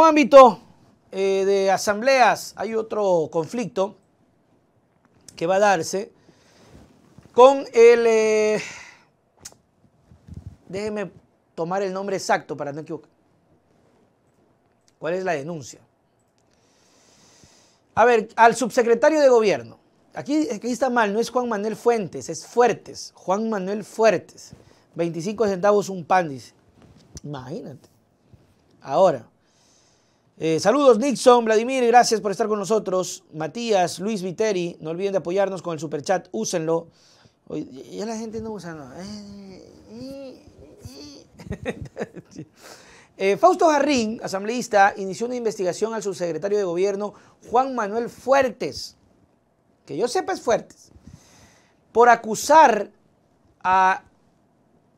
ámbito eh, de asambleas hay otro conflicto que va a darse con el... Eh, déjeme tomar el nombre exacto para no equivocar. ¿Cuál es la denuncia? A ver, al subsecretario de gobierno. Aquí, aquí está mal, no es Juan Manuel Fuentes, es Fuertes. Juan Manuel Fuertes. 25 centavos un pan, dice. Imagínate. Ahora, eh, saludos Nixon, Vladimir, gracias por estar con nosotros. Matías, Luis Viteri, no olviden de apoyarnos con el superchat, úsenlo. ya la gente no usa, eh, eh, Fausto Jarrín, asambleísta, inició una investigación al subsecretario de gobierno Juan Manuel Fuertes, que yo sepa es Fuertes, por acusar a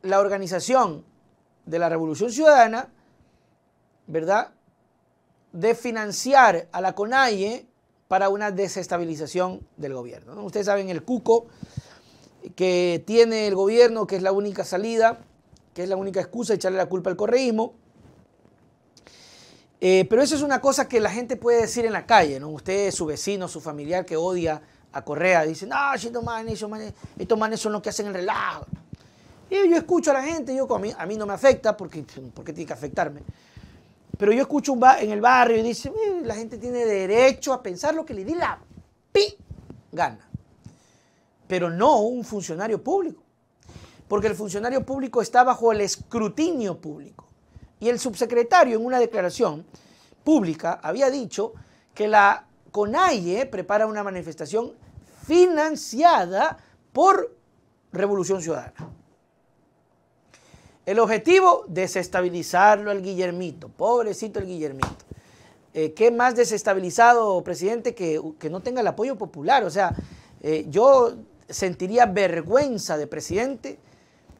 la organización de la Revolución Ciudadana, ¿verdad? de financiar a la CONAIE para una desestabilización del gobierno. Ustedes saben el cuco que tiene el gobierno, que es la única salida, que es la única excusa, echarle la culpa al correísmo. Eh, pero eso es una cosa que la gente puede decir en la calle, ¿no? Usted, su vecino, su familiar que odia a Correa, dice, no, estos manes, estos manes son los que hacen el relajo. Y yo escucho a la gente, yo, a, mí, no me afecta, porque tiene que afectarme? Pero yo escucho en el barrio y dice, eh, la gente tiene derecho a pensar lo que le di la pi gana. Pero no un funcionario público. Porque el funcionario público está bajo el escrutinio público. Y el subsecretario en una declaración pública había dicho que la CONAIE prepara una manifestación financiada por Revolución Ciudadana. El objetivo, desestabilizarlo al Guillermito. Pobrecito el Guillermito. Eh, ¿Qué más desestabilizado, presidente, que, no tenga el apoyo popular? O sea, eh, yo sentiría vergüenza de presidente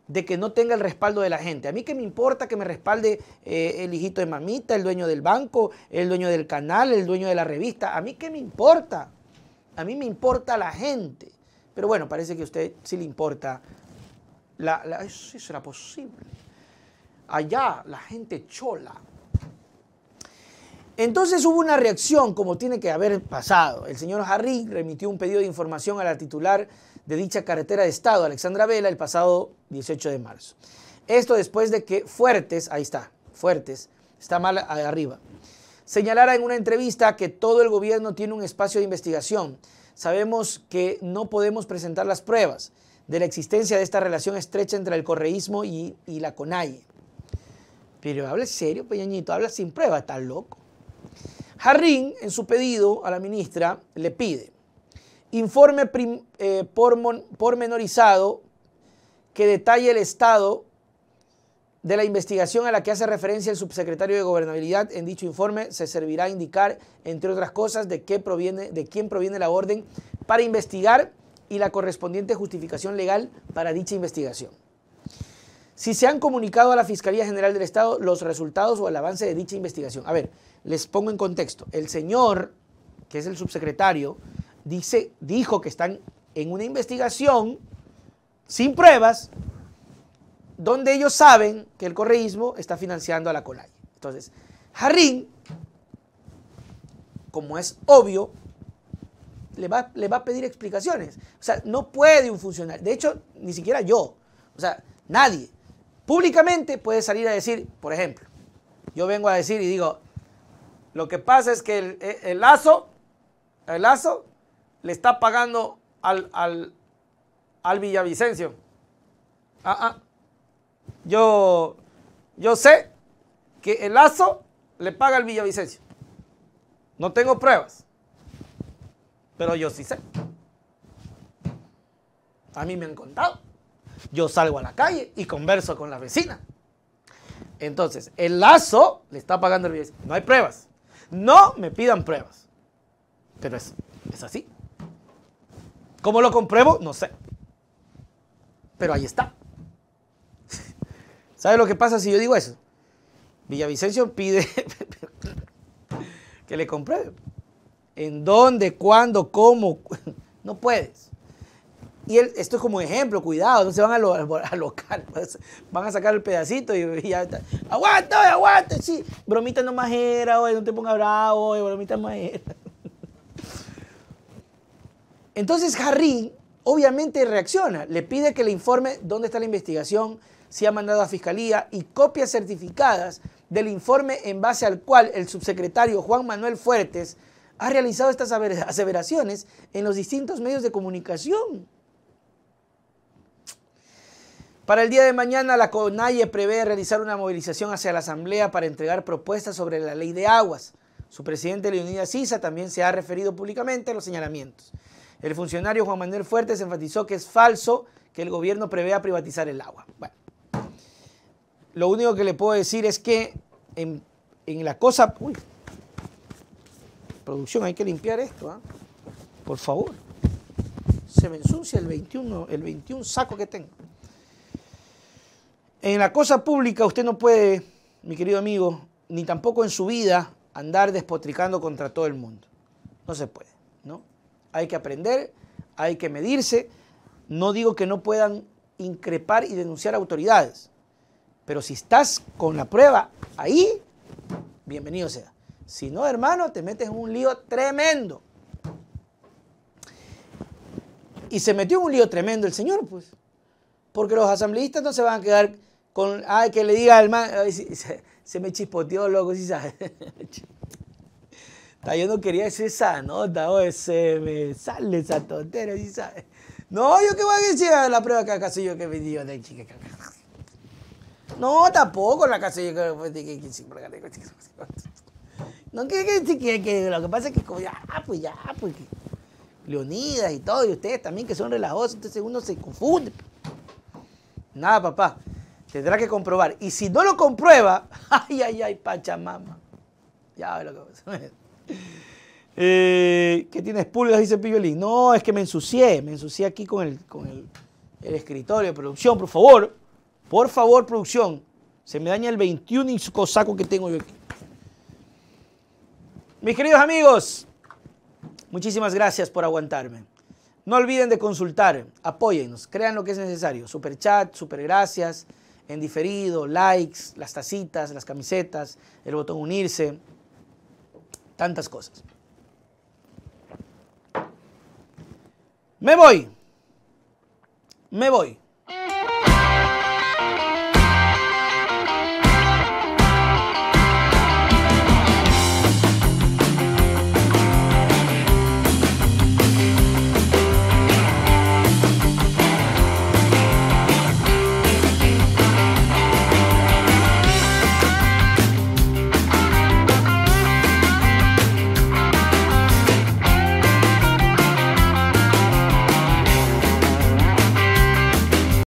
de que no tenga el respaldo de la gente. A mí qué me importa que me respalde eh, el hijito de mamita, el dueño del banco, el dueño del canal, el dueño de la revista. A mí qué me importa. A mí me importa la gente. Pero bueno, parece que a usted sí le importa. La, la, será posible? allá, la gente chola. Entonces hubo una reacción, como tiene que haber pasado. El señor Harry remitió un pedido de información a la titular de dicha carretera de Estado, Alexandra Vela, el pasado 18 de marzo. Esto después de que Fuertes, ahí está, Fuertes, está mal arriba, señalara en una entrevista que todo el gobierno tiene un espacio de investigación. Sabemos que no podemos presentar las pruebas de la existencia de esta relación estrecha entre el correísmo y, la CONAIE. Pero habla serio, Peñañito, pues, habla sin prueba, está loco. Jarrín, en su pedido a la ministra, le pide informe eh, pormenorizado que detalle el estado de la investigación a la que hace referencia el subsecretario de Gobernabilidad. En dicho informe se servirá a indicar, entre otras cosas, de, qué proviene, de quién proviene la orden para investigar y la correspondiente justificación legal para dicha investigación si se han comunicado a la Fiscalía General del Estado los resultados o el avance de dicha investigación. A ver, les pongo en contexto. El señor, que es el subsecretario, dice, dijo que están en una investigación sin pruebas, donde ellos saben que el correísmo está financiando a la Colay. Entonces, Jarrín, como es obvio, le va, le va a pedir explicaciones. O sea, no puede un funcionario, de hecho, ni siquiera yo, o sea, nadie Públicamente puede salir a decir, por ejemplo, yo vengo a decir y digo, lo que pasa es que el, e, ASO lazo, le está pagando al, al, Villavicencio. Ah, ah. Yo, yo sé que el lazo le paga al Villavicencio. No tengo pruebas, pero yo sí sé. A mí me han contado yo salgo a la calle y converso con la vecina. Entonces, el lazo le está pagando el billete. No hay pruebas. No me pidan pruebas. Pero es, así. ¿Cómo lo compruebo? No sé. Pero ahí está. ¿Sabe lo que pasa si yo digo eso? Villavicencio pide que le compruebe. ¿En dónde? ¿Cuándo? ¿Cómo? No puedes. Y él, esto es como ejemplo, cuidado, no se van a, lo, local, pues, van a sacar el pedacito y, ya está. Aguanta, aguanta, sí. Bromita más era, no te pongas bravo, bromita más era. Entonces Harry obviamente reacciona, le pide que le informe dónde está la investigación, si ha mandado a fiscalía y copias certificadas del informe en base al cual el subsecretario Juan Manuel Fuertes ha realizado estas aseveraciones en los distintos medios de comunicación. Para el día de mañana, la CONAIE prevé realizar una movilización hacia la Asamblea para entregar propuestas sobre la ley de aguas. Su presidente Leonidas Sisa también se ha referido públicamente a los señalamientos. El funcionario Juan Manuel Fuertes enfatizó que es falso que el gobierno prevea privatizar el agua. Bueno, lo único que le puedo decir es que en, la cosa... Uy, producción, hay que limpiar esto, ¿ah? por favor. Se me ensucia el 21, el 21 saco que tengo. En la cosa pública usted no puede, mi querido amigo, ni tampoco en su vida andar despotricando contra todo el mundo. No se puede, ¿no? Hay que aprender, hay que medirse. No digo que no puedan increpar y denunciar autoridades, pero si estás con la prueba ahí, bienvenido sea. Si no, hermano, te metes en un lío tremendo. Y se metió en un lío tremendo el señor, pues. Porque los asambleístas no se van a quedar con, ay, que le diga al man, se, me chispoteó, loco, sí sabe. yo no quería decir esa nota, se me sale esa tontera, sí sabes. No, yo qué voy a decir la prueba que acaso yo que me dio de chica. No, tampoco la casa yo que No, que, que, que, que lo que pasa es que como ya, ah, pues ya, pues Leonidas y todo, y ustedes también que son relajosos, entonces uno se confunde. Nada, papá. Tendrá que comprobar. Y si no lo comprueba, ay, ay, ay, Pachamama. Ya ve lo que pasa. Eh, ¿Qué tienes pulgas? Dice Piolín. No, es que me ensucié. Me ensucié aquí con el, con el, escritorio de producción. Por favor, por favor, producción. Se me daña el 21 y cosaco que tengo yo aquí. Mis queridos amigos, muchísimas gracias por aguantarme. No olviden de consultar, apóyennos, crean lo que es necesario. Super chat, super gracias en diferido, likes, las tacitas, las camisetas, el botón unirse, tantas cosas. Me voy. Me voy.